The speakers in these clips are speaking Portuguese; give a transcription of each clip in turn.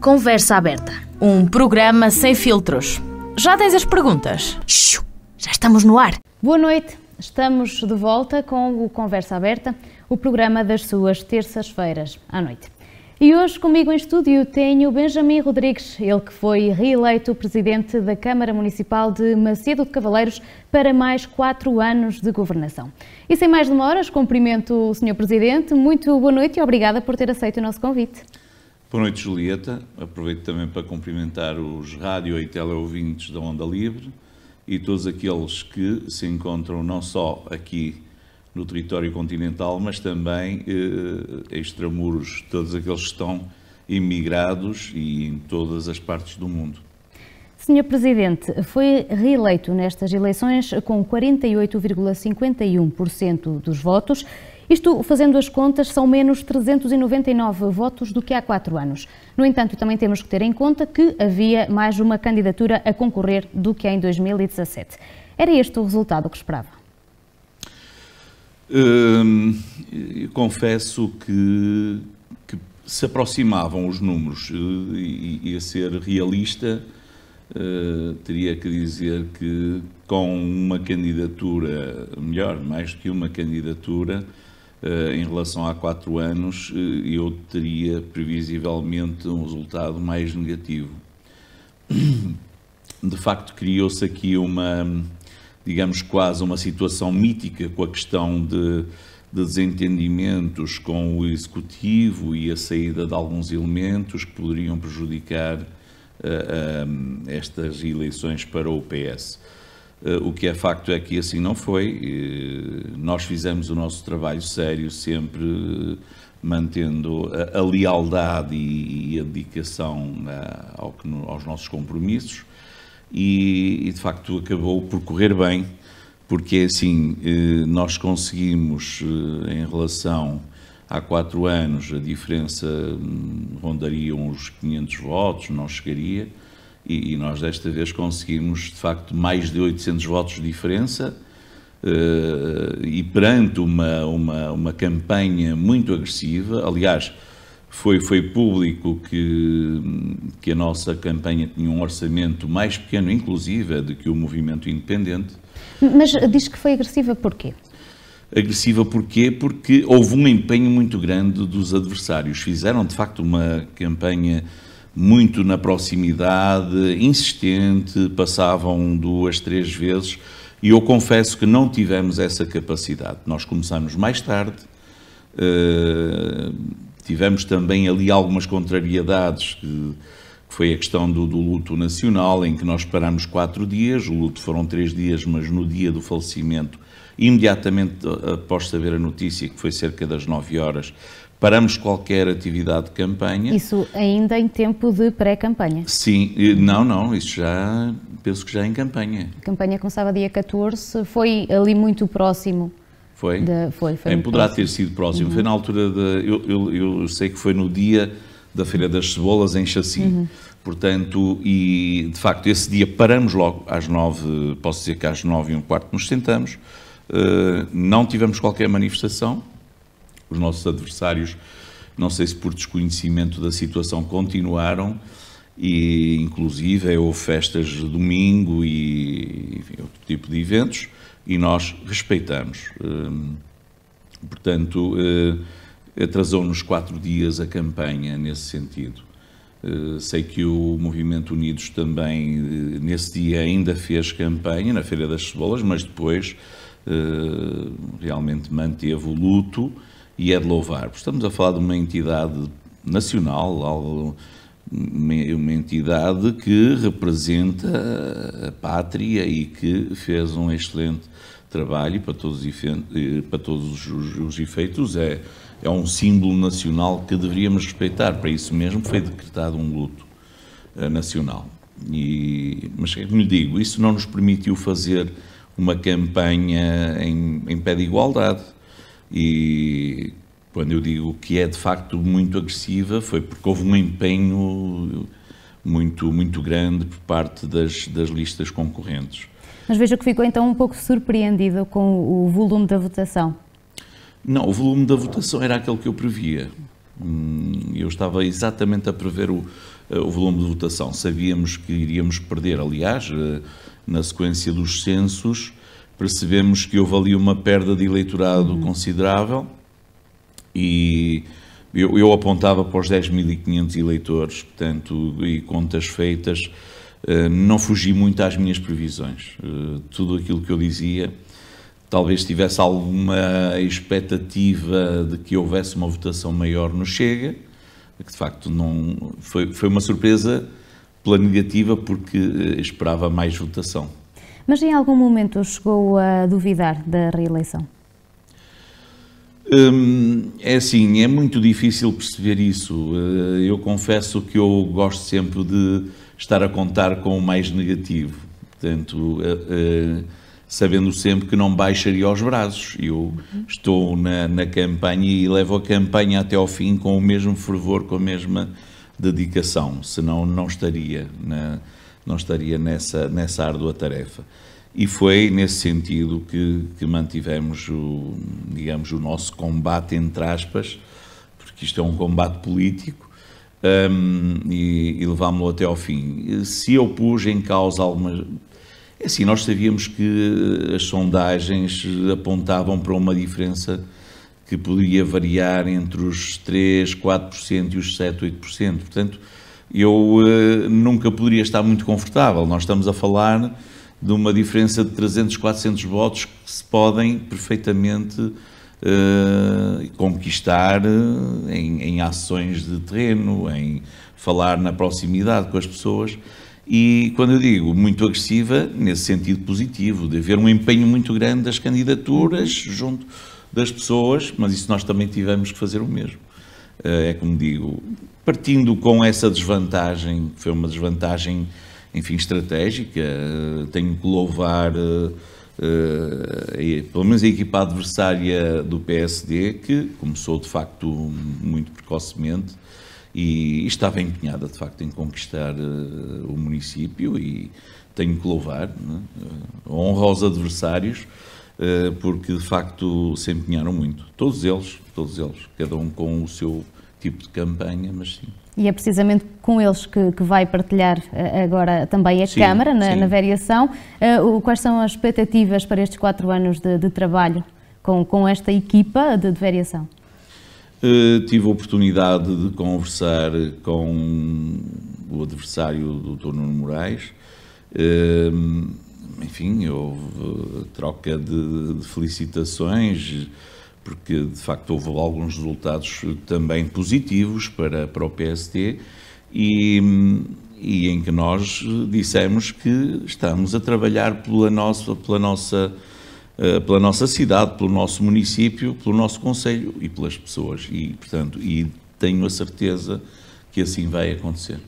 Conversa aberta. Um programa sem filtros. Já tens as perguntas? Xiu, já estamos no ar. Boa noite. Estamos de volta com o Conversa Aberta, o programa das suas terças-feiras à noite. E hoje comigo em estúdio tenho Benjamin Rodrigues, ele que foi reeleito presidente da Câmara Municipal de Macedo de Cavaleiros para mais quatro anos de governação. E sem mais demoras, cumprimento o Sr. Presidente. Muito boa noite e obrigada por ter aceito o nosso convite. Boa noite, Julieta. Aproveito também para cumprimentar os rádio e teleouvintes da Onda Livre e todos aqueles que se encontram não só aqui no território continental, mas também eh, extramuros, todos aqueles que estão imigrados e em todas as partes do mundo. Senhor Presidente, foi reeleito nestas eleições com 48,51% dos votos isto, fazendo as contas, são menos 399 votos do que há quatro anos. No entanto, também temos que ter em conta que havia mais uma candidatura a concorrer do que em 2017. Era este o resultado que esperava? Hum, confesso que, que, se aproximavam os números eh, e, e a ser realista, uh, teria que dizer que com uma candidatura, melhor, mais do que uma candidatura, eh, em relação a quatro anos, eh, eu teria previsivelmente um resultado mais negativo. De facto, criou-se aqui uma, digamos, quase uma situação mítica com a questão de, de desentendimentos com o executivo e a saída de alguns elementos que poderiam prejudicar uh, uh, estas eleições para o PS. Eh, o que é facto é que assim não foi. nós fizemos o nosso trabalho sério, sempre eh, mantendo a, a lealdade e, e, a dedicação eh, ao que, aos nossos compromissos. E, e, de facto acabou por correr bem, porque é assim nós conseguimos, em relação há quatro anos, a diferença hum, rondariam uns 500 votos, não chegaria e, e, nós desta vez conseguimos, de facto, mais de 800 votos de diferença. Uh, e perante uma, uma, uma campanha muito agressiva, aliás, foi, foi público que, que a nossa campanha tinha um orçamento mais pequeno, inclusive, do que o movimento independente. Mas diz que foi agressiva porquê? Agressiva porquê? Porque houve um empenho muito grande dos adversários. Fizeram, de facto, uma campanha muito na proximidade, insistente, passavam duas, três vezes e eu confesso que não tivemos essa capacidade. Nós começamos mais tarde, uh, tivemos também ali algumas contrariedades, que, que foi a questão do, do, luto nacional, em que nós paramos quatro dias, o luto foram três dias, mas no dia do falecimento, imediatamente após saber a notícia, que foi cerca das nove horas, paramos qualquer atividade de campanha. Isso ainda em tempo de pré-campanha? Sim, não, não, isso já, penso que já é em campanha. A campanha começava dia 14, foi ali muito próximo. Foi? De, foi, foi poderá próximo. ter sido próximo, uhum. foi na altura da, eu, eu, eu, sei que foi no dia da Feira das Cebolas em Chassi, uhum. portanto, e de facto esse dia paramos logo às nove, posso dizer que às nove e um quarto nos sentamos, uh, não tivemos qualquer manifestação, os nossos adversários, não sei se por desconhecimento da situação, continuaram e inclusive é, houve festas de domingo e enfim, outro tipo de eventos e nós respeitamos. Hum, portanto, eh, atrasou-nos quatro dias a campanha nesse sentido. Eh, sei que o Movimento Unidos também, eh, nesse dia, ainda fez campanha na Feira das Cebolas, mas depois realmente manteve o luto e é de louvar. Porque estamos a falar de uma entidade nacional, uma entidade que representa a pátria e que fez um excelente trabalho para todos os, para todos os, efeitos. É, é um símbolo nacional que deveríamos respeitar. Para isso mesmo foi decretado um luto eh, nacional. E, mas, é como lhe digo, isso não nos permitiu fazer uma campanha em, em pé de igualdade e quando eu digo que é de facto muito agressiva, foi porque houve um empenho muito, muito grande por parte das, das listas concorrentes. Mas vejo que ficou então um pouco surpreendido com o volume da votação. Não, o volume da votação era aquele que eu previa. Hum, eu estava exatamente a prever o, eh, o volume de votação. Sabíamos que iríamos perder, aliás, eh, na sequência dos censos, percebemos que houve ali uma perda de eleitorado uhum. considerável e eu, eu, apontava para os 10.500 eleitores, portanto, e contas feitas, eh, não fugi muito às minhas previsões. Eh, tudo aquilo que eu dizia, talvez tivesse alguma expectativa de que houvesse uma votação maior no Chega, que de facto não foi, foi uma surpresa pela negativa porque eh, esperava mais votação. Mas em algum momento chegou a duvidar da reeleição? Hum, é assim, é muito difícil perceber isso. Eh, eu confesso que eu gosto sempre de estar a contar com o mais negativo. Portanto, eh, eh, sabendo sempre que não baixaria os braços. Eu uhum. estou na, na campanha e levo a campanha até ao fim com o mesmo fervor, com a mesma dedicação, senão não estaria na, não estaria nessa, nessa árdua tarefa. E foi nesse sentido que, que mantivemos, o, digamos, o nosso combate, entre aspas, porque isto é um combate político, um, e, e levámo-lo até ao fim. Se eu pus em causa algumas... É assim, nós sabíamos que eh, as sondagens apontavam para uma diferença que poderia variar entre os 3, 4% e os 7, 8%. Portanto, eu uh, nunca poderia estar muito confortável. Nós estamos a falar de uma diferença de 300, 400 votos que se podem perfeitamente uh, conquistar eh, em, em, ações de terreno, em falar na proximidade com as pessoas. E quando eu digo muito agressiva, nesse sentido positivo, de haver um empenho muito grande das candidaturas junto das pessoas, mas isso nós também tivemos que fazer o mesmo. é como digo, partindo com essa desvantagem, que foi uma desvantagem, enfim, estratégica, eh, tenho que louvar, uh, uh, pelo menos a equipa adversária do PSD, que começou de facto muito precocemente e, estava empenhada de facto em conquistar uh, o município e tenho que louvar, né? honra aos adversários, porque de facto se empenharam muito, todos eles, todos eles, cada um com o seu tipo de campanha, mas sim. E é precisamente com eles que, que vai partilhar eh, agora também a sim, Câmara, na, na variação. Uh, quais são as expectativas para estes quatro anos de, de trabalho com, com, esta equipa de, de variação? Uh, tive a oportunidade de conversar com o adversário do Dr. Nuno Moraes. Uh, enfim, houve troca de, de felicitações porque de facto houve alguns resultados também positivos para, para o PST e, e em que nós dissemos que estamos a trabalhar pela nossa, pela nossa, eh, pela nossa cidade, pelo nosso município, pelo nosso conselho e pelas pessoas e portanto e tenho a certeza que assim vai acontecer.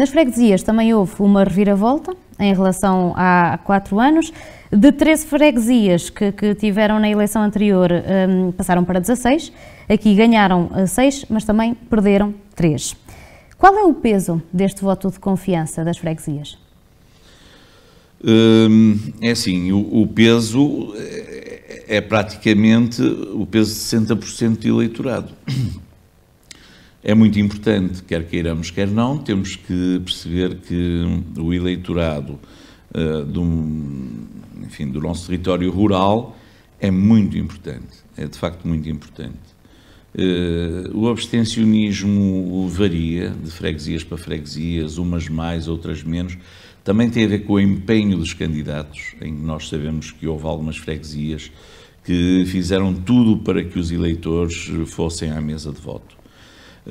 Nas freguesias também houve uma reviravolta em relação a quatro anos. De 13 freguesias que, que tiveram na eleição anterior, um, passaram para 16. Aqui ganharam 6, eh, mas também perderam 3. Qual é o peso deste voto de confiança das freguesias? Hum, é assim, o, peso eh, é, praticamente o peso de 60% do eleitorado é muito importante, quer queiramos, quer não, temos que perceber que o eleitorado uh, eh, do, enfim, do nosso território rural é muito importante, é de facto muito importante. Uh, o abstencionismo varia de freguesias para freguesias, umas mais, outras menos. Também tem a ver com o empenho dos candidatos, em que nós sabemos que houve algumas freguesias que fizeram tudo para que os eleitores fossem à mesa de voto.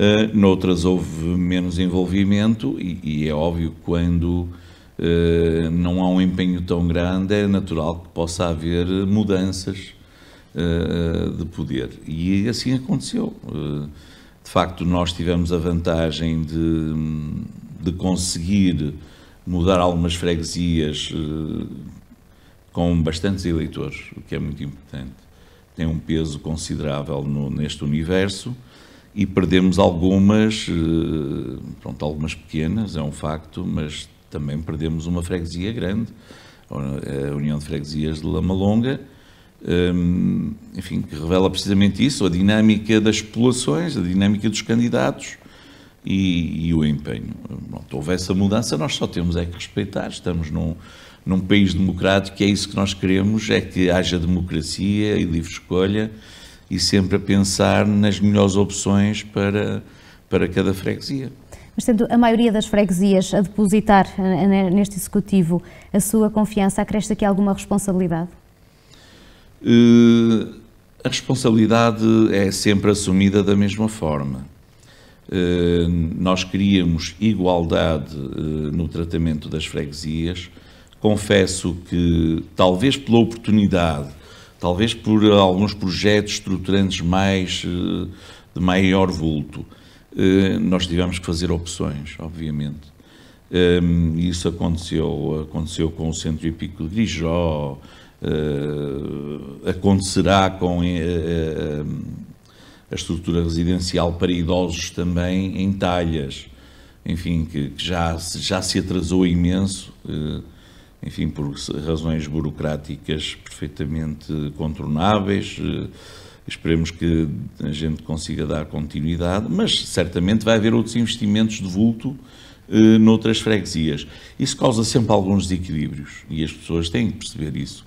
Uh, noutras houve menos envolvimento e, e é óbvio que quando uh, não há um empenho tão grande é natural que possa haver mudanças uh, de poder. E assim aconteceu. de facto, nós tivemos a vantagem de, de conseguir mudar algumas freguesias com bastantes eleitores, o que é muito importante. Tem um peso considerável no, neste universo e perdemos algumas, eh, pronto, algumas pequenas, é um facto, mas também perdemos uma freguesia grande, a União de Freguesias de Lama Longa, ehm, enfim, que revela precisamente isso, a dinâmica das populações, a dinâmica dos candidatos e, e o empenho. Pronto, houve essa mudança, nós só temos é que respeitar, estamos num, num país democrático e é isso que nós queremos, é que haja democracia e livre escolha, e sempre a pensar nas melhores opções para, para cada freguesia. Mas tendo a maioria das freguesias a depositar eh, neste executivo a sua confiança, acresce aqui alguma responsabilidade? Uh, a responsabilidade é sempre assumida da mesma forma. Uh, nós queríamos igualdade uh, no tratamento das freguesias. Confesso que, talvez pela oportunidade talvez por alguns projetos estruturantes mais eh, de maior vulto. Eh, nós tivemos que fazer opções, obviamente. Eh, isso aconteceu, aconteceu com o Centro Hípico de Grijó, acontecerá com a estrutura residencial para idosos também em Talhas, enfim, que já, já se atrasou imenso enfim, por razões burocráticas perfeitamente contornáveis. Eh, esperemos que a gente consiga dar continuidade, mas certamente vai haver outros investimentos de vulto eh, noutras freguesias. Isso causa sempre alguns desequilíbrios e as pessoas têm que perceber isso.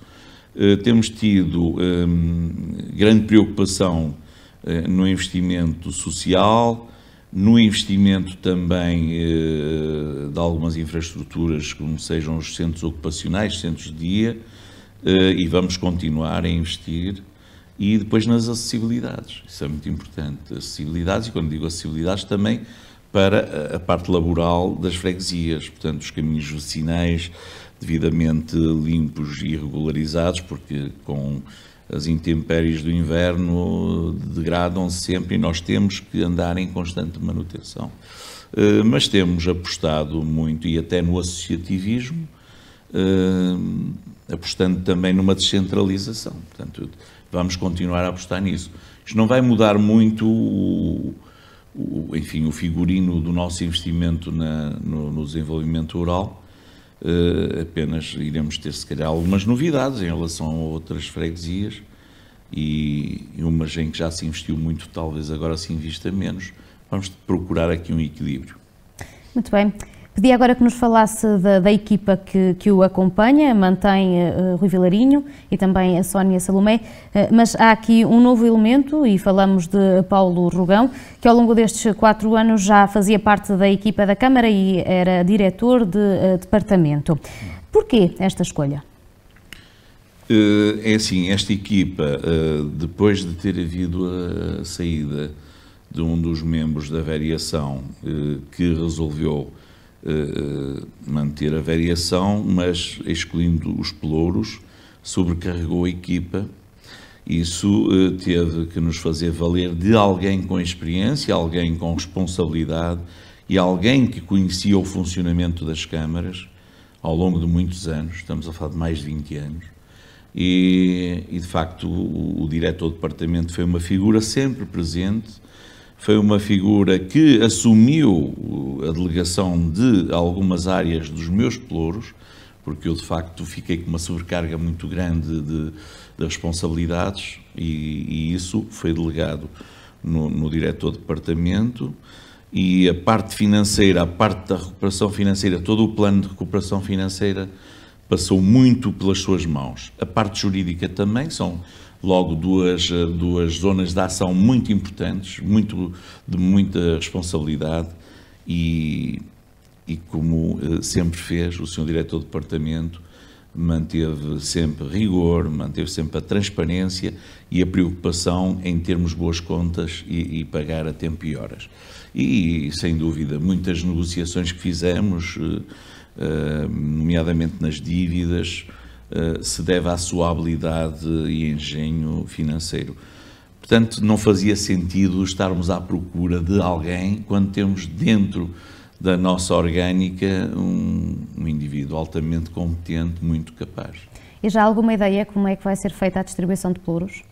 Eh, temos tido eh, grande preocupação eh, no investimento social, no investimento também eh, de algumas infraestruturas, como sejam os centros ocupacionais, centros de dia, eh, e vamos continuar a investir. E depois nas acessibilidades, isso é muito importante. Acessibilidades, e quando digo acessibilidades, também para a parte laboral das freguesias, portanto, os caminhos vecinais devidamente limpos e regularizados, porque com as intempéries do inverno degradam -se sempre e nós temos que andar em constante manutenção. Eh, mas temos apostado muito e até no associativismo, eh, apostando também numa descentralização. Portanto, vamos continuar a apostar nisso. Isto não vai mudar muito o, o enfim, o figurino do nosso investimento na, no, no desenvolvimento rural, Uh, apenas iremos ter, se calhar, algumas novidades em relação a outras freguesias e umas em que já se investiu muito, talvez agora se invista menos. Vamos procurar aqui um equilíbrio. Muito bem. Pedi agora que nos falasse da, da equipa que, que, o acompanha, mantém uh, Rui Vilarinho e também a Sónia Salomé, uh, mas há aqui um novo elemento e falamos de Paulo Rogão, que ao longo destes quatro anos já fazia parte da equipa da Câmara e era diretor de uh, departamento. Porquê esta escolha? É assim, esta equipa, depois de ter havido a saída de um dos membros da variação que resolveu eh, eh, manter a variação, mas excluindo os pelouros, sobrecarregou a equipa. Isso uh, teve que nos fazer valer de alguém com experiência, alguém com responsabilidade e alguém que conhecia o funcionamento das câmaras ao longo de muitos anos, estamos a falar de mais de 20 anos, e, e de facto o, o diretor do departamento foi uma figura sempre presente, foi uma figura que assumiu a delegação de algumas áreas dos meus pluros, porque eu de facto fiquei com uma sobrecarga muito grande de, de responsabilidades e, e, isso foi delegado no, no diretor do departamento e a parte financeira, a parte da recuperação financeira, todo o plano de recuperação financeira passou muito pelas suas mãos. A parte jurídica também são logo duas, duas zonas de ação muito importantes, muito, de muita responsabilidade e, e como eh, sempre fez o senhor diretor do departamento, manteve sempre rigor, manteve sempre a transparência e a preocupação em termos boas contas e, e, pagar a tempo e horas. E, sem dúvida, muitas negociações que fizemos, eh, eh, nomeadamente nas dívidas, eh, se deve à sua habilidade e engenho financeiro. Portanto, não fazia sentido estarmos à procura de alguém quando temos dentro da nossa orgânica um, um, indivíduo altamente competente, muito capaz. E já há alguma ideia como é que vai ser feita a distribuição de pluros?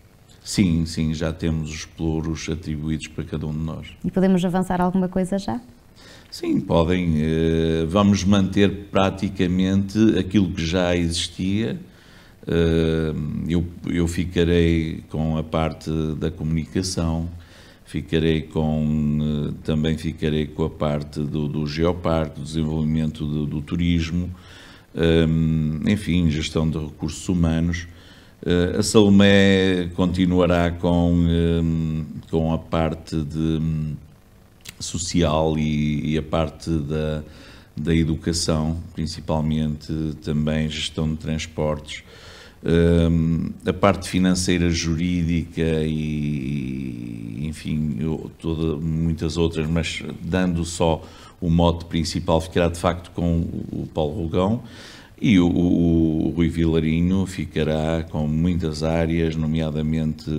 Sim, sim, já temos os pluros atribuídos para cada um de nós. E podemos avançar alguma coisa já? Sim, podem. Eh, vamos manter praticamente aquilo que já existia. Eh, eu, eu ficarei com a parte da comunicação, ficarei com eh, também ficarei com a parte do, do geoparque, do desenvolvimento do, do turismo, enfim, gestão de recursos humanos. A Salomé continuará com, com a parte de social e, e a parte da, da educação, principalmente também gestão de transportes. Um, a parte financeira, jurídica e, enfim, eu, toda, muitas outras, mas dando só o mote principal, ficará de facto com o Paulo Rogão e o, o, o Rui Vilarinho ficará com muitas áreas, nomeadamente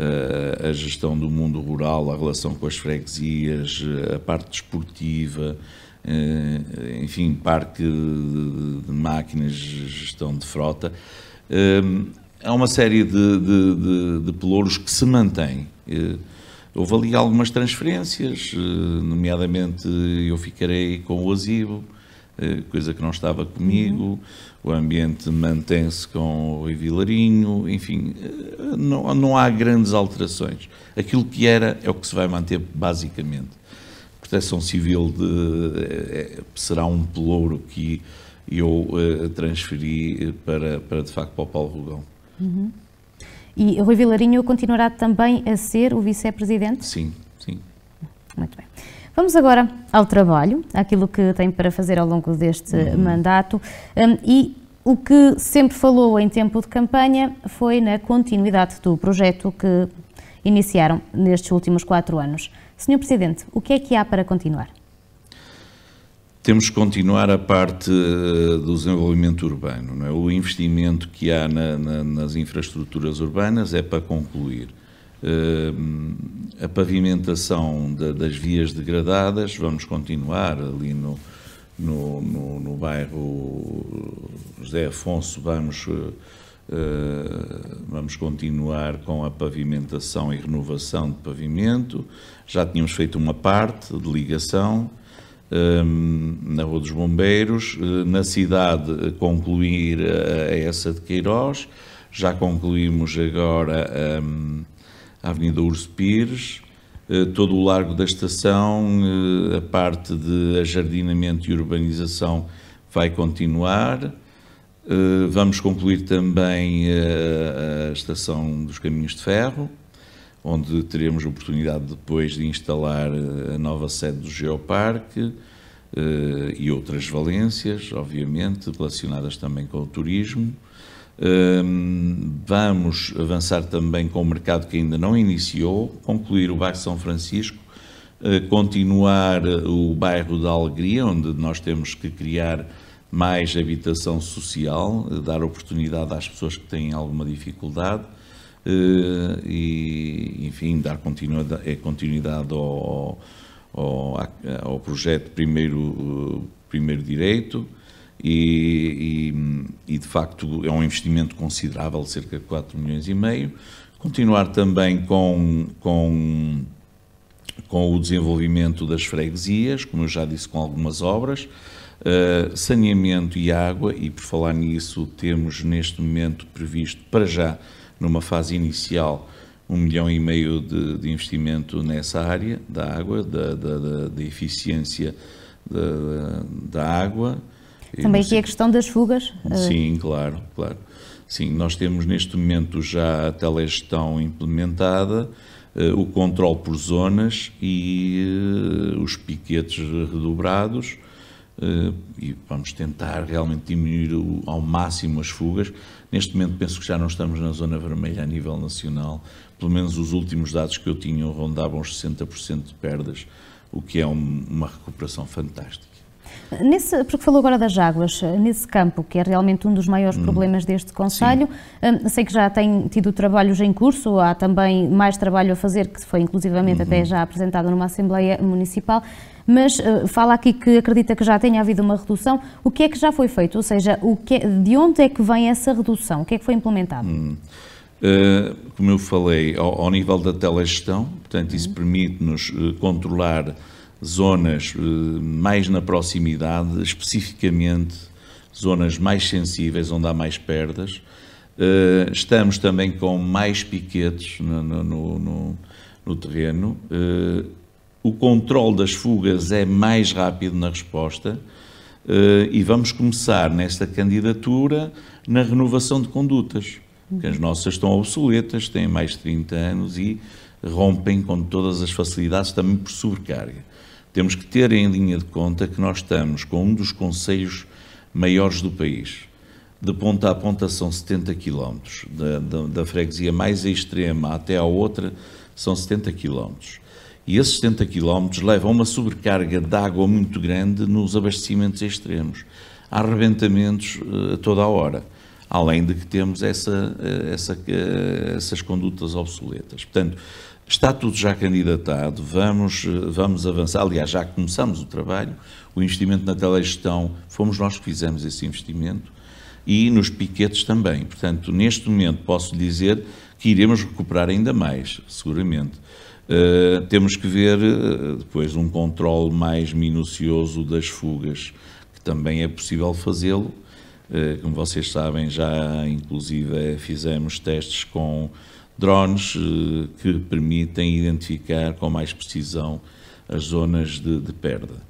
eh, a gestão do mundo rural, a relação com as freguesias, eh, a parte desportiva, eh, enfim, parque de máquinas, gestão de frota. Há uma série de, de, de, de pelouros que se mantém. Houve ali algumas transferências, nomeadamente eu ficarei com o Asibo, eh, coisa que não estava comigo, uhum. o ambiente mantém-se com o Rui Vilarinho, enfim, eh, não, não há grandes alterações. Aquilo que era é o que se vai manter basicamente. proteção Civil de, é, será um pelouro que eu transferi para, para, de facto, para o Paulo Rugão. Uhum. E Rui Vilarinho continuará também a ser o vice-presidente? Sim, sim. Muito bem. Vamos agora ao trabalho, aquilo que tem para fazer ao longo deste uhum. mandato um, e o que sempre falou em tempo de campanha foi na continuidade do projeto que iniciaram nestes últimos quatro anos. Senhor Presidente, o que é que há para continuar? Temos que continuar a parte eh, do desenvolvimento urbano. É? O investimento que há na, na, nas infraestruturas urbanas é para concluir. Eh, a pavimentação das vias degradadas, vamos continuar ali no, no, no, no bairro José Afonso, vamos, eh, eh, vamos continuar com a pavimentação e renovação de pavimento. Já tínhamos feito uma parte de ligação. na Rua dos Bombeiros, na cidade concluir a essa de Queiroz, já concluímos agora a Avenida Urso Pires, eh, todo o largo da estação, eh, a parte de ajardinamento e urbanização vai continuar. Eh, vamos concluir também a estação dos caminhos de ferro, onde teremos oportunidade depois de instalar a nova sede do Geoparque e outras valências, obviamente, relacionadas também com o turismo. Vamos avançar também com o mercado que ainda não iniciou, concluir o bairro São Francisco, eh, continuar eh, o bairro da Alegria, onde nós temos que criar mais habitação social, eh, dar oportunidade às pessoas que têm alguma dificuldade e, enfim, dar continuidade, continuidade ao, ao, ao projeto Primeiro, Primeiro Direito. E, e, e, de facto é um investimento considerável, cerca de 4 milhões e meio. Continuar também com, com, com o desenvolvimento das freguesias, como eu já disse, com algumas obras. Uh, saneamento e água, e por falar nisso, temos neste momento previsto, para já, numa fase inicial, um milhão e meio de, de investimento nessa área da água, da, da, da, da eficiência da, da água. Também aqui a é questão das fugas. Eh, Sim, claro, claro. Sim, nós temos neste momento já a telegestão implementada, eh, o controle por zonas e eh, os piquetes redobrados e vamos tentar realmente diminuir ao máximo as fugas. Neste momento penso que já não estamos na zona vermelha a nível nacional, pelo menos os últimos dados que eu tinha rondavam os 60% de perdas, o que é uma recuperação fantástica. Nesse, porque falou agora das águas, nesse campo, que é realmente um dos maiores hum. problemas deste Conselho, hum, sei que já tem tido trabalhos em curso, há também mais trabalho a fazer, que foi inclusivamente até uhum. já apresentado numa Assembleia Municipal, mas uh, fala aqui que acredita que já tenha havido uma redução. O que é que já foi feito? Ou seja, o que é, de onde é que vem essa redução? O que é que foi implementado? Uh, como eu falei, ao, ao nível da telegestão, portanto, isso uhum. permite-nos uh, controlar zonas eh, mais na proximidade, especificamente zonas mais sensíveis, onde há mais perdas. Eh, estamos também com mais piquetes no, no, no, no terreno. Eh, o controle das fugas é mais rápido na resposta. E vamos começar nesta candidatura na renovação de condutas, porque as nossas estão obsoletas, têm mais de 30 anos e rompem com todas as facilidades também por sobrecarga temos que ter em linha de conta que nós estamos com um dos conselhos maiores do país. De ponta a ponta são 70 quilómetros, da, da, da, freguesia mais extrema até à outra são 70 quilómetros. E esses 70 quilómetros levam uma sobrecarga de água muito grande nos abastecimentos extremos. Há arrebentamentos uh, toda a hora, além de que temos essa, uh, essa, uh, essas condutas obsoletas. Portanto, Está tudo já candidatado, vamos, eh, vamos avançar. Aliás, já começamos o trabalho. O investimento na telegestão, fomos nós que fizemos esse investimento e nos piquetes também. Portanto, neste momento posso dizer que iremos recuperar ainda mais, seguramente. Uh, temos que ver eh, depois um controle mais minucioso das fugas, que também é possível fazê-lo. Uh, como vocês sabem, já inclusive fizemos testes com drones eh, que permitem identificar com mais precisão as zonas de, de perda.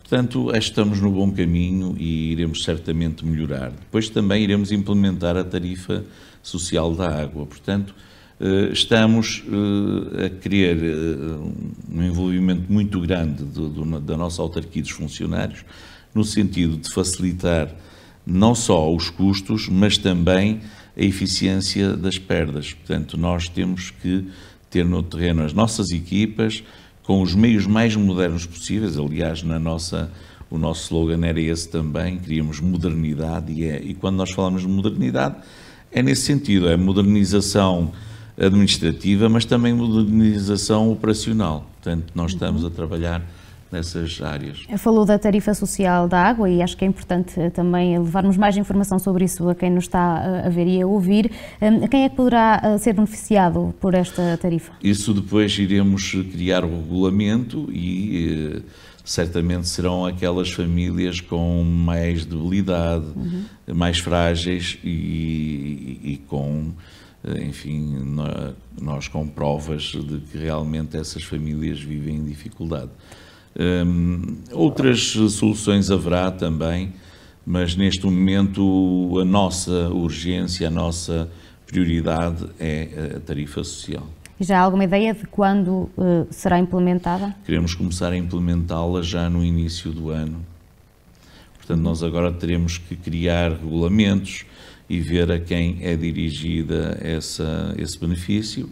Portanto, estamos no bom caminho e iremos certamente melhorar. Depois também iremos implementar a tarifa social da água. Portanto, eh, estamos eh, a querer um envolvimento muito grande da nossa autarquia dos funcionários, no sentido de facilitar não só os custos, mas também a eficiência das perdas. Portanto, nós temos que ter no terreno as nossas equipas com os meios mais modernos possíveis. Aliás, na nossa, o nosso slogan era esse também, queríamos modernidade e, é, e quando nós falamos de modernidade é nesse sentido, é modernização administrativa, mas também modernização operacional. Portanto, nós estamos a trabalhar nessas áreas. É, falou da tarifa social da água e acho que é importante eh, também levarmos mais informação sobre isso a quem nos está eh, a ver e a ouvir. Hum, quem é que poderá eh, ser beneficiado por esta tarifa? Isso depois iremos criar o regulamento e certamente serão aquelas famílias com mais debilidade, uhum. mais frágeis e, e, e, com, enfim, nós com provas de que realmente essas famílias vivem em dificuldade. Um, outras soluções haverá também, mas neste momento a nossa urgência, a nossa prioridade é a tarifa social. E já há alguma ideia de quando uh, será implementada? Queremos começar a implementá-la já no início do ano. Portanto, nós agora teremos que criar regulamentos e ver a quem é dirigida essa, esse benefício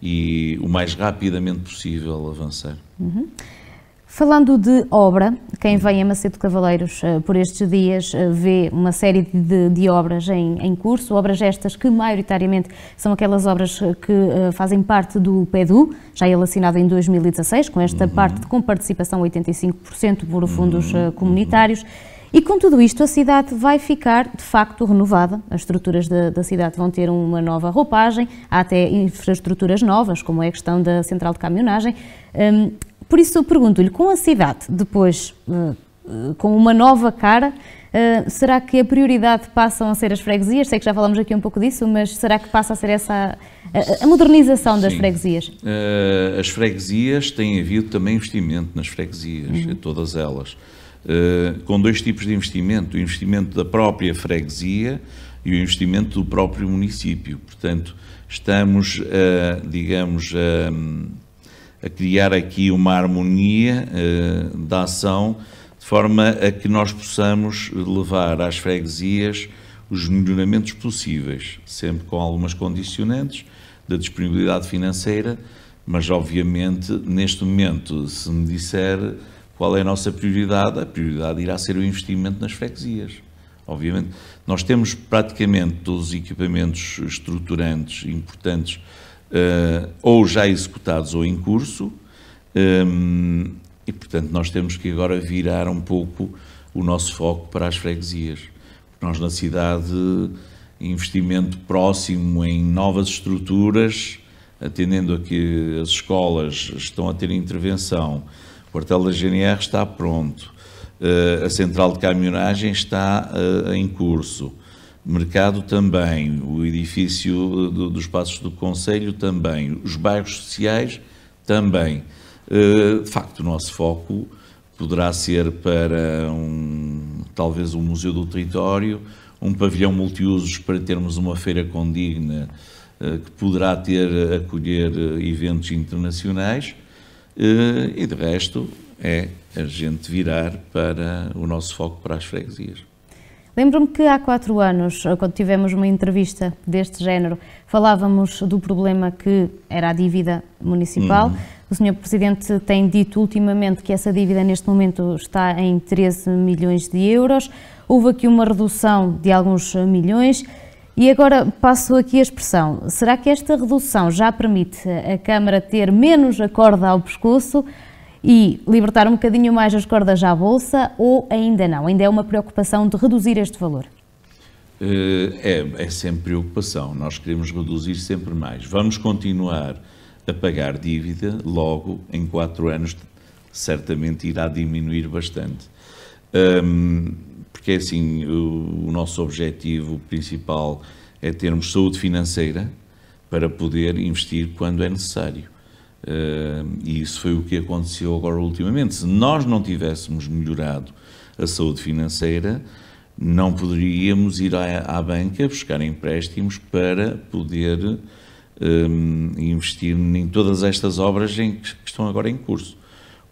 e o mais rapidamente possível avançar. Uhum. Falando de obra, quem vem a Macedo Cavaleiros eh, por estes dias eh, vê uma série de, de obras em, em, curso, obras estas que maioritariamente são aquelas obras eh, que uh, fazem parte do PEDU, já ele assinado em 2016, com esta uhum. parte de comparticipação 85% por fundos uhum. comunitários. Uhum e com tudo isto, a cidade vai ficar de facto renovada, as estruturas da, da, cidade vão ter uma nova roupagem, há até infraestruturas novas, como é a questão da central de caminhonagem. Um, por isso, eu pergunto-lhe: com a cidade, depois uh, com uma nova cara, uh, será que a prioridade passam a ser as freguesias? Sei que já falamos aqui um pouco disso, mas será que passa a ser essa a, a modernização Sim. das freguesias? Eh, as freguesias têm havido também investimento nas freguesias, uhum. todas elas. Eh, com dois tipos de investimento: o investimento da própria freguesia e o investimento do próprio município. Portanto, estamos, a, eh, digamos, a, eh, a, criar aqui uma harmonia da ação de forma a que nós possamos levar às freguesias os melhoramentos possíveis, sempre com algumas condicionantes da disponibilidade financeira, mas obviamente neste momento, se me disser qual é a nossa prioridade? A prioridade irá ser o investimento nas freguesias. Obviamente, nós temos praticamente todos os equipamentos estruturantes importantes uh, ou já executados ou em curso, um, eh, e portanto nós temos que agora virar um pouco o nosso foco para as freguesias. Nós na cidade, investimento próximo em novas estruturas, atendendo a que as escolas estão a ter intervenção, o quartel da GNR está pronto. Eh, a central de caminhonagem está eh, em curso. Mercado também, o edifício eh, do, dos Passos do Conselho também, os bairros sociais também. De facto, o nosso foco poderá ser para um, talvez um museu do território, um pavilhão multiusos para termos uma feira condigna que poderá ter acolher eventos internacionais. Eh, e de resto é a gente virar para o nosso foco para as freguesias. Lembro-me que há quatro anos, eh, quando tivemos uma entrevista deste género, falávamos do problema que era a dívida municipal. Hum. O Sr. Presidente tem dito ultimamente que essa dívida neste momento está em 13 milhões de euros. Houve aqui uma redução de alguns milhões. E agora passo aqui a expressão. Será que esta redução já permite a Câmara ter menos a corda ao pescoço e libertar um bocadinho mais as cordas à bolsa ou ainda não? Ainda é uma preocupação de reduzir este valor? Eh, é, é sempre preocupação. Nós queremos reduzir sempre mais. Vamos continuar a pagar dívida, logo em quatro anos certamente irá diminuir bastante. Hum, porque é assim, o, o nosso objetivo principal é termos saúde financeira para poder investir quando é necessário. Uh, e isso foi o que aconteceu agora ultimamente. Se nós não tivéssemos melhorado a saúde financeira, não poderíamos ir à, à banca buscar empréstimos para poder ehm, investir em todas estas obras em, que estão agora em curso.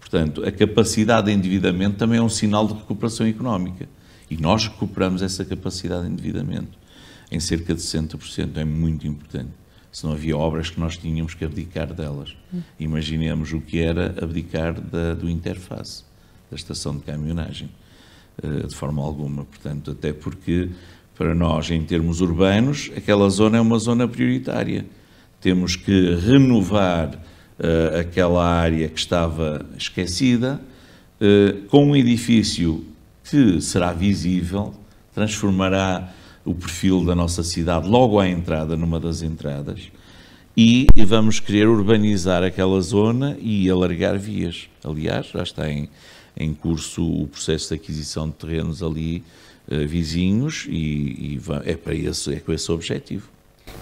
Portanto, a capacidade de endividamento também é um sinal de recuperação económica. E nós recuperamos essa capacidade de endividamento em cerca de 60%. É muito importante. Se não havia obras que nós tínhamos que abdicar delas. Imaginemos o que era abdicar da, do interface, da estação de caminhonagem, eh, de forma alguma. Portanto, até porque para nós, em termos urbanos, aquela zona é uma zona prioritária. Temos que renovar uh, aquela área que estava esquecida uh, com um edifício que será visível, transformará o perfil da nossa cidade logo à entrada, numa das entradas, e vamos querer urbanizar aquela zona e alargar vias. Aliás, já está em, em curso o processo de aquisição de terrenos ali uh, vizinhos e, e, é, para esse, é com esse objetivo.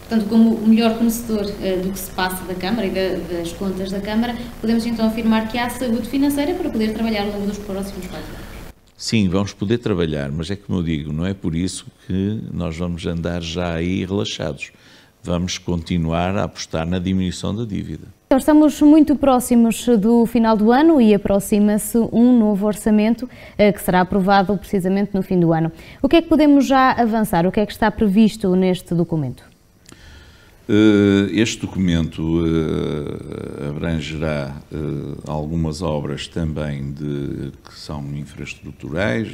Portanto, como o melhor conhecedor uh, do que se passa da Câmara e da, das contas da Câmara, podemos então afirmar que há saúde financeira para poder trabalhar ao longo dos próximos quatro anos. Sim, vamos poder trabalhar, mas é como eu digo, não é por isso que nós vamos andar já aí relaxados. Vamos continuar a apostar na diminuição da dívida. Então, estamos muito próximos do final do ano e aproxima-se um novo orçamento eh, que será aprovado precisamente no fim do ano. O que é que podemos já avançar? O que é que está previsto neste documento? Eh, este documento eh, abrangerá eh, algumas obras também de, que são infraestruturais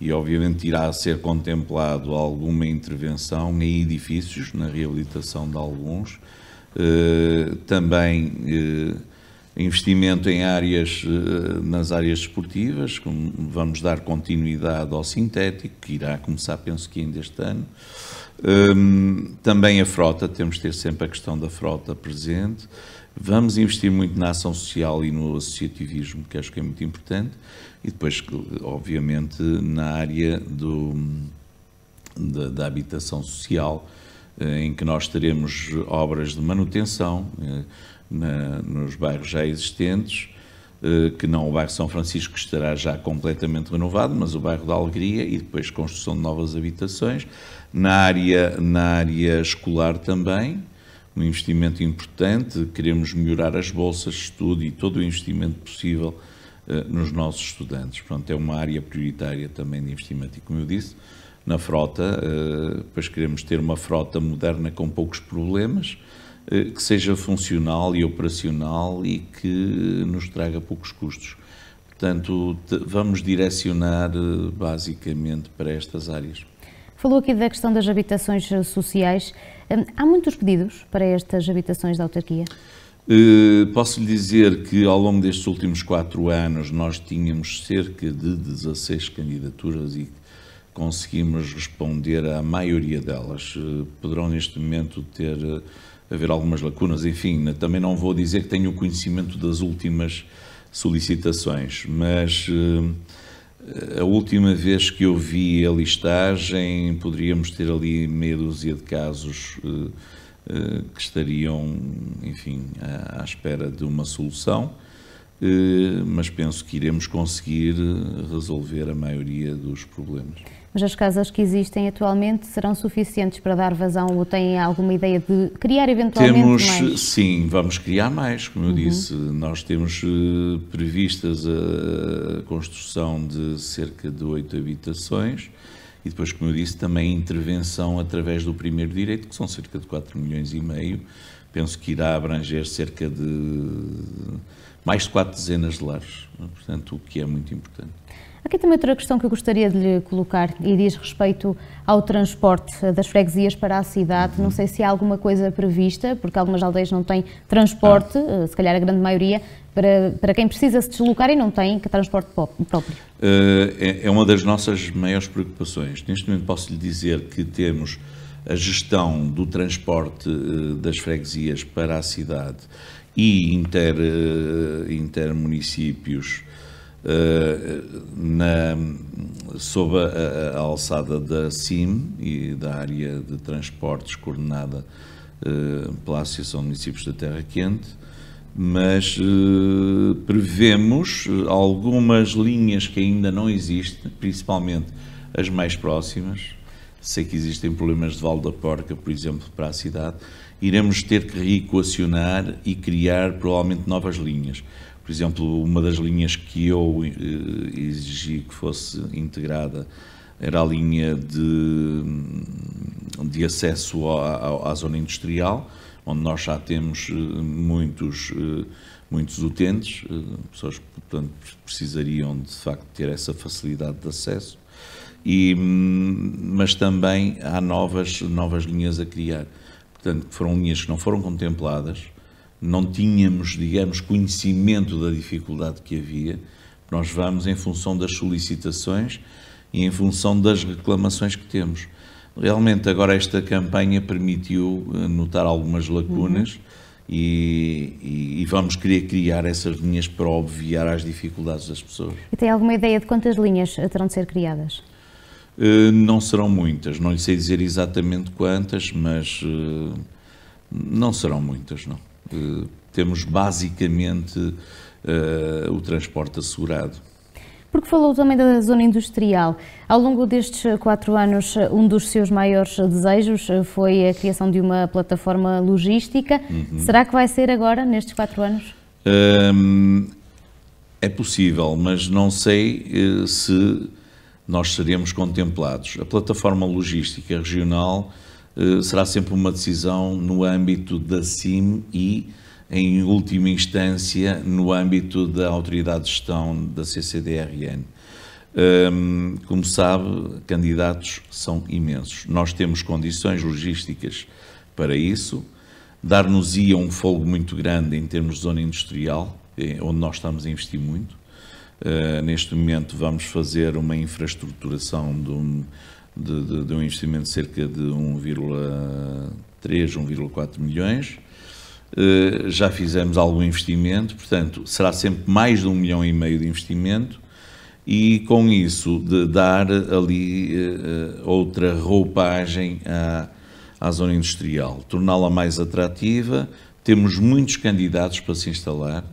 e, obviamente, irá ser contemplado alguma intervenção em edifícios, na reabilitação de alguns. Também investimento em áreas, eh, nas áreas esportivas, vamos dar continuidade ao sintético, que irá começar, penso que ainda este ano. Hum, também a frota, temos de ter sempre a questão da frota presente. Vamos investir muito na ação social e no associativismo, que acho que é muito importante. E depois, obviamente, na área do, da, da habitação social, eh, em que nós teremos obras de manutenção, eh, na, nos bairros já existentes, eh, que não o bairro São Francisco que estará já completamente renovado, mas o bairro da Alegria e depois construção de novas habitações. Na área, na área escolar também, um investimento importante, queremos melhorar as bolsas de estudo e todo o investimento possível eh, nos nossos estudantes. Portanto, é uma área prioritária também de investimento. E como eu disse, na frota, eh, pois queremos ter uma frota moderna com poucos problemas, eh, que seja funcional e operacional e que nos traga poucos custos. Portanto, vamos direcionar eh, basicamente para estas áreas. Falou aqui da questão das habitações eh, sociais. Hum, há muitos pedidos para estas habitações da autarquia? Posso lhe dizer que ao longo destes últimos quatro anos nós tínhamos cerca de 16 candidaturas e conseguimos responder à maioria delas. Poderão neste momento ter haver algumas lacunas, enfim, né, também não vou dizer que tenho conhecimento das últimas solicitações, mas eh, a última vez que eu vi a listagem, poderíamos ter ali meia dúzia de casos eh, eh, que estariam, enfim, à espera de uma solução, mas penso que iremos conseguir resolver a maioria dos problemas mas as casas que existem atualmente serão suficientes para dar vazão ou têm alguma ideia de criar eventualmente temos, mais? Sim, vamos criar mais, como eu uhum. disse. Nós temos uh, previstas a construção de cerca de oito habitações e depois, como eu disse, também intervenção através do primeiro direito, que são cerca de 4 milhões e meio. Penso que irá abranger cerca de mais de quatro dezenas de lares, portanto, o que é muito importante. Aqui também outra questão que eu gostaria de lhe colocar e diz respeito ao transporte das freguesias para a cidade. Não sei se há alguma coisa prevista, porque algumas aldeias não têm transporte, ah. Eh, se calhar a grande maioria, para, para quem precisa se deslocar e não tem que transporte próprio. Eh, é, é uma das nossas maiores preocupações. Neste momento posso lhe dizer que temos a gestão do transporte eh, das freguesias para a cidade e inter, intermunicípios eh, na, sob a, a, alçada da CIM e da área de transportes coordenada eh, pela Associação de Municípios da Terra Quente, mas eh, prevemos algumas linhas que ainda não existem, principalmente as mais próximas. Sei que existem problemas de Val da Porca, por exemplo, para a cidade. Iremos ter que reequacionar e criar, provavelmente, novas linhas por exemplo, uma das linhas que eu eh, exigi que fosse integrada era a linha de, de acesso à, à zona industrial, onde nós já temos eh, muitos, eh, muitos utentes, pessoas que portanto, precisariam de facto ter essa facilidade de acesso, e, hum, mas também há novas, novas linhas a criar, portanto, foram linhas que não foram contempladas, não tínhamos, digamos, conhecimento da dificuldade que havia. Nós vamos em função das solicitações e em função das reclamações que temos. Realmente, agora esta campanha permitiu eh, notar algumas lacunas uhum. e, e, e, vamos querer criar essas linhas para obviar as dificuldades das pessoas. E tem alguma ideia de quantas linhas terão de ser criadas? Uh, não serão muitas, não lhe sei dizer exatamente quantas, mas uh, não serão muitas, não. Eh, temos basicamente uh, o transporte assegurado. Porque falou também da zona industrial. Ao longo destes eh, quatro anos, um dos seus maiores desejos foi a criação de uma plataforma logística. Uhum. Será que vai ser agora, nestes quatro anos? Um, ehm, é possível, mas não sei uh, se nós seremos contemplados. A plataforma logística regional eh, será sempre uma decisão no âmbito da CIM e, em última instância, no âmbito da Autoridade de Gestão da CCDRN. Ehm, como sabe, candidatos são imensos. Nós temos condições logísticas para isso. Dar-nos-ia um fogo muito grande em termos de zona industrial, eh, onde nós estamos a investir muito. Eh, neste momento vamos fazer uma infraestruturação de um, de, de, de um investimento de cerca de 1,3, 1,4 milhões. Eh, já fizemos algum investimento, portanto, será sempre mais de um milhão e meio de investimento e com isso de dar ali eh, eh, outra roupagem à, à zona industrial, torná-la mais atrativa. Temos muitos candidatos para se instalar,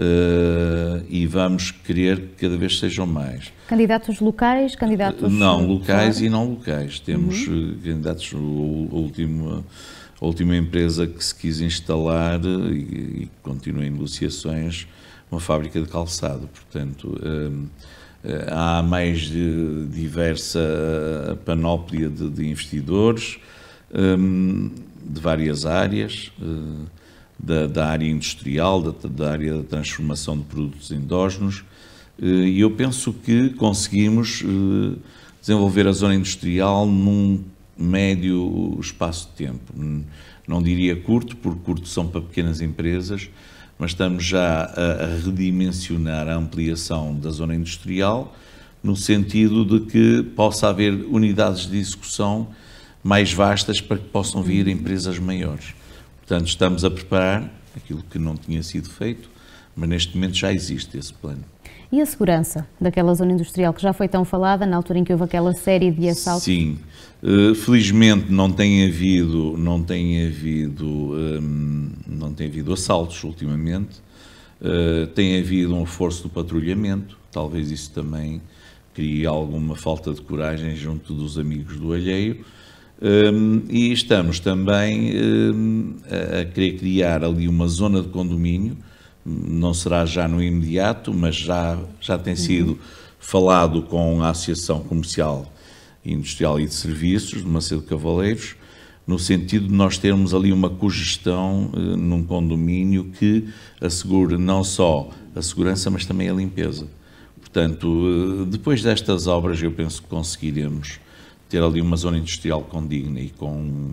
Uh, e vamos querer que cada vez sejam mais. Candidatos locais, candidatos... Não, locais e não locais. Temos uhum. Eh, candidatos, a última, a última empresa que se quis instalar eh, e, e continua em negociações, uma fábrica de calçado, portanto... há mais de, diversa panóplia de, de investidores um, de várias áreas da, da área industrial, da, da, área da transformação de produtos endógenos, eh, e eu penso que conseguimos eh, desenvolver a zona industrial num médio espaço de tempo. Não diria curto, porque curto são para pequenas empresas, mas estamos já a, a redimensionar a ampliação da zona industrial no sentido de que possa haver unidades de execução mais vastas para que possam vir empresas maiores. Portanto, estamos a preparar aquilo que não tinha sido feito, mas neste momento já existe esse plano. E a segurança daquela zona industrial que já foi tão falada na altura em que houve aquela série de assaltos? Sim, eh, felizmente não tem havido, não tem havido, hum, não tem havido assaltos ultimamente. Eh, tem havido um reforço do patrulhamento, talvez isso também crie alguma falta de coragem junto dos amigos do alheio um, e estamos também um, a querer criar ali uma zona de condomínio, não será já no imediato, mas já, já tem uhum. sido uhum. falado com a Associação Comercial, Industrial e de Serviços de Macedo Cavaleiros, no sentido de nós termos ali uma cogestão uh, num condomínio que assegure não só a segurança, mas também a limpeza. Portanto, uh, depois destas obras, eu penso que conseguiremos ter ali uma zona industrial condigna e com,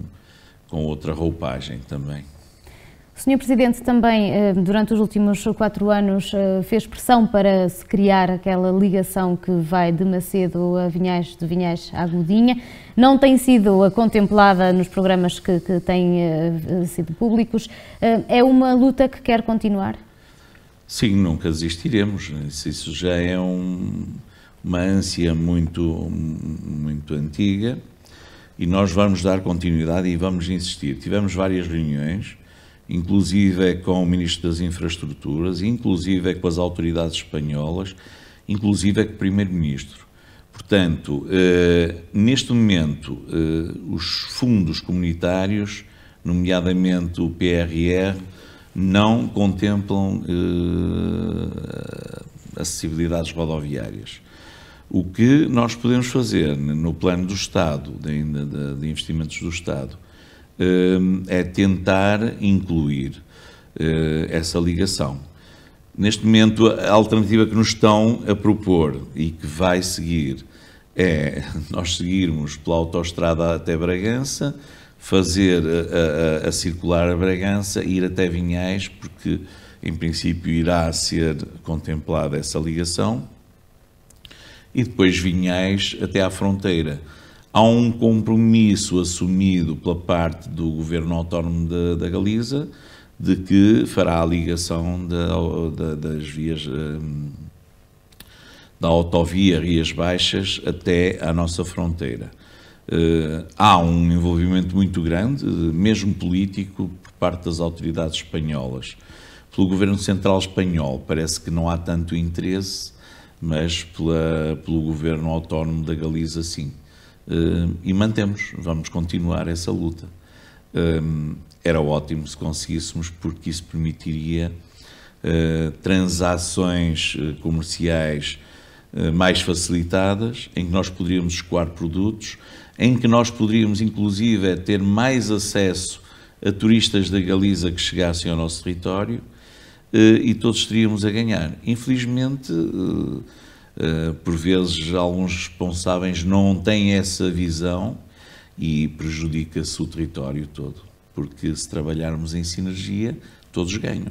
com outra roupagem também. Senhor Presidente, também eh, durante os últimos quatro anos eh, fez pressão para se criar aquela ligação que vai de Macedo a Vinhais, de Vinhais à Godinha. Não tem sido contemplada nos programas que, que têm eh, sido públicos. É uma luta que quer continuar? Sim, nunca desistiremos. Isso já é um uma ânsia muito, muito antiga e nós vamos dar continuidade e vamos insistir. Tivemos várias reuniões, inclusive com o Ministro das Infraestruturas, inclusive com as autoridades espanholas, inclusive com o Primeiro-Ministro. Portanto, eh, neste momento, eh, os fundos comunitários, nomeadamente o PRR, não contemplam eh, acessibilidades rodoviárias. O que nós podemos fazer no plano do Estado, de, de, de investimentos do Estado, hum, é tentar incluir eh, essa ligação. Neste momento, a alternativa que nos estão a propor e que vai seguir é nós seguirmos pela autoestrada até Bragança, fazer a, eh, a, eh, a circular a Bragança, ir até Vinhais, porque em princípio irá ser contemplada essa ligação e depois Vinhais até à fronteira. Há um compromisso assumido pela parte do Governo Autónomo da Galiza de que fará a ligação de, de, das vias hum, da autovia Rias Baixas até à nossa fronteira. Eh, há um envolvimento muito grande, mesmo político, por parte das autoridades espanholas. Pelo Governo Central Espanhol, parece que não há tanto interesse mas pela, pelo governo autónomo da Galiza, sim. Eh, e mantemos, vamos continuar essa luta. Eh, era ótimo se conseguíssemos, porque isso permitiria eh, transações comerciais mais facilitadas, em que nós poderíamos escoar produtos, em que nós poderíamos, inclusive, é ter mais acesso a turistas da Galiza que chegassem ao nosso território e todos teríamos a ganhar. Infelizmente, eh, eh, por vezes, alguns responsáveis não têm essa visão e prejudica-se o território todo, porque se trabalharmos em sinergia, todos ganham.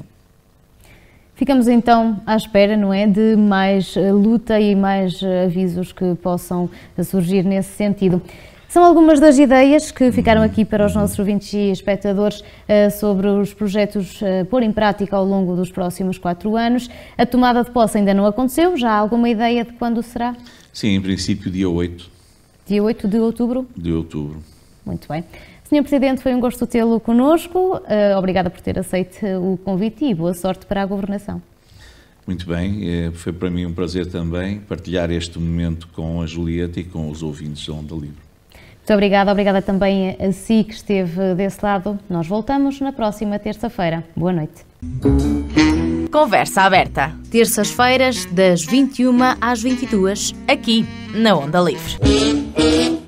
Ficamos então à espera, não é, de mais eh, luta e mais avisos que possam surgir nesse sentido. São algumas das ideias que ficaram aqui para os nossos ouvintes e espectadores uh, sobre os projetos uh, pôr em prática ao longo dos próximos quatro anos. A tomada de posse ainda não aconteceu, já há alguma ideia de quando será? Sim, em princípio dia 8. Dia 8 de outubro? De outubro. Muito bem. Senhor Presidente, foi um gosto tê-lo conosco. Uh, obrigada por ter aceito o convite e boa sorte para a governação. Muito bem, foi para mim um prazer também partilhar este momento com a Julieta e com os ouvintes da Onda Livre. Muito obrigada, obrigada também a si que esteve desse lado. Nós voltamos na próxima terça-feira. Boa noite. Conversa aberta. Terças-feiras, das 21 às 22, aqui na Onda Livre.